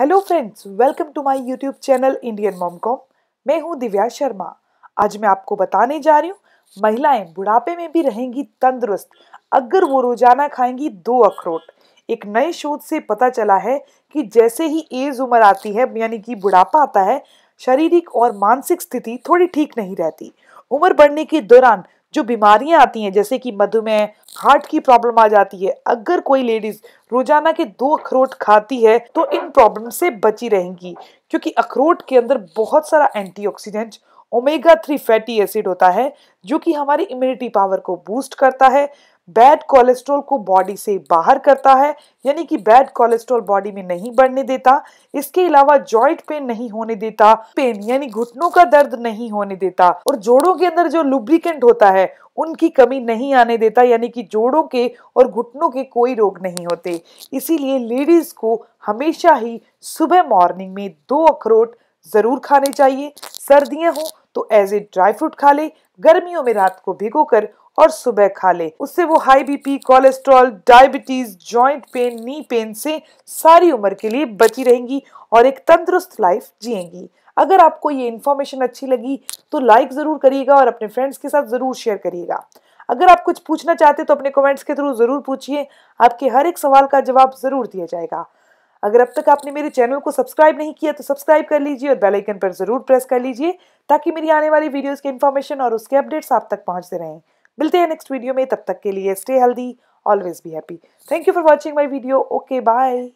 hello friends welcome to my YouTube channel Indian mom com मैं हूं दिव्या शर्मा आज मैं आपको बताने जा रही हूं महिलाएं बुढ़ापे में भी रहेंगी तंदुरुस्त अगर वो रोजाना खाएंगी दो अखरोट एक नए शोध से पता चला है कि जैसे ही एज उम्र आती है यानी कि बुढ़ापा आता है शारीरिक और मानसिक स्थिति थोड़ी ठीक नहीं रहती उम्र बढ़ने के दौरान जो बीमारियां आती हैं जैसे कि मधुमेह हार्ट की प्रॉब्लम आ जाती है अगर कोई लेडीज रोजाना के दो अखरोट खाती है तो इन प्रॉब्लम से बची रहेंगी क्योंकि अखरोट के अंदर बहुत सारा antioxidant omega three fatty acid होता है जो कि हमारी इम्यूनिटी पावर को बूस्ट करता है बैड कोलेस्ट्रॉल को बॉडी से बाहर करता है यानी कि बैड कोलेस्ट्रॉल बॉडी में नहीं बढ़ने देता इसके अलावा जॉइंट पेन नहीं होने देता पेन यानी घुटनों का दर्द नहीं होने देता और जोड़ों के अंदर जो लुब्रिकेंट होता है उनकी कमी नहीं आने देता यानी कि जोड़ों के और घुटनों के कोई रोग नहीं होते इसीलिए लेडीज को हमेशा ही सुबह मॉर्निंग में दो अखरोट ज़रूर खाने चाहिए सर्दियाँ हों तो एज ए ड्राई फ्रूट खा ले गर्मियों में रात को भिगो और सुबह खा ले उससे वो high BP cholesterol diabetes joint pain knee pain से सारी उम्र के लिए बची रहेंगी और एक तंदुरुस्त लाइफ जिएंगी अगर आपको ये इन्फॉर्मेशन अच्छी लगी तो लाइक ज़रूर करिएगा और अपने फ्रेंड्स के साथ ज़रूर शेयर करिएगा अगर आप कुछ पूछना चाहते तो अपने कमेंट्स के थ्रू ज़रूर पूछिए आपके हर एक सवाल का जवाब ज़रूर दिया जाएगा अगर अब तक आपने मेरे चैनल को सब्सक्राइब नहीं किया तो सब्सक्राइब कर लीजिए और बेल आइकन पर ज़रूर प्रेस कर लीजिए ताकि मेरी आने वाली वीडियोस के इन्फॉर्मेशन और उसके अपडेट्स आप तक पहुंचते रहें मिलते हैं नेक्स्ट वीडियो में तब तक के लिए stay healthy always be happy thank you for watching my video okay bye